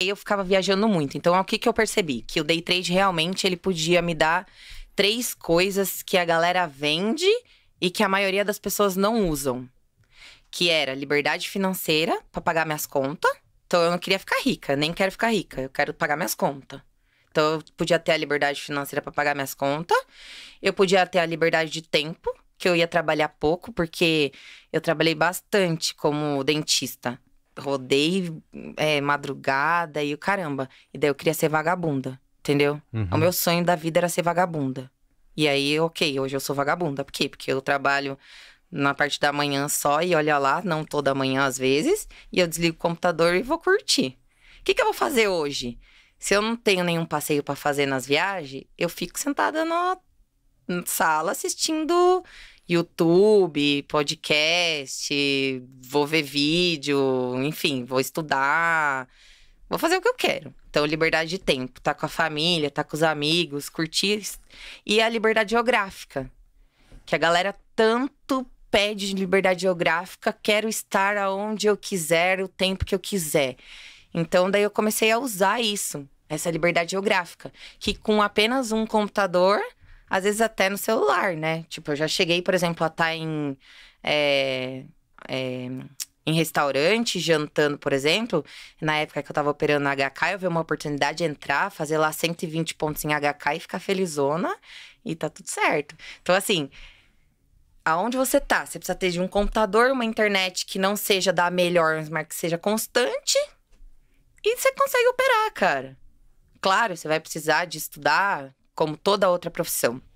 eu ficava viajando muito. Então, é o que, que eu percebi? Que o day trade realmente ele podia me dar três coisas que a galera vende e que a maioria das pessoas não usam. Que era liberdade financeira para pagar minhas contas. Então, eu não queria ficar rica, nem quero ficar rica, eu quero pagar minhas contas. Então, eu podia ter a liberdade financeira para pagar minhas contas. Eu podia ter a liberdade de tempo, que eu ia trabalhar pouco, porque eu trabalhei bastante como dentista rodei é, madrugada e o caramba. E daí eu queria ser vagabunda, entendeu? Uhum. O meu sonho da vida era ser vagabunda. E aí, ok, hoje eu sou vagabunda. Por quê? Porque eu trabalho na parte da manhã só e olha lá, não toda manhã às vezes, e eu desligo o computador e vou curtir. O que, que eu vou fazer hoje? Se eu não tenho nenhum passeio para fazer nas viagens, eu fico sentada na sala assistindo YouTube, podcast, vou ver vídeo, enfim, vou estudar, vou fazer o que eu quero. Então, liberdade de tempo, tá com a família, tá com os amigos, curtir. E a liberdade geográfica, que a galera tanto pede liberdade geográfica, quero estar aonde eu quiser, o tempo que eu quiser. Então, daí eu comecei a usar isso, essa liberdade geográfica, que com apenas um computador às vezes até no celular, né? Tipo, eu já cheguei, por exemplo, a estar tá em. É, é, em restaurante, jantando, por exemplo, na época que eu tava operando na HK, eu vi uma oportunidade de entrar, fazer lá 120 pontos em HK e ficar felizona e tá tudo certo. Então, assim, aonde você tá, você precisa ter de um computador, uma internet que não seja da melhor, mas que seja constante e você consegue operar, cara. Claro, você vai precisar de estudar como toda outra profissão.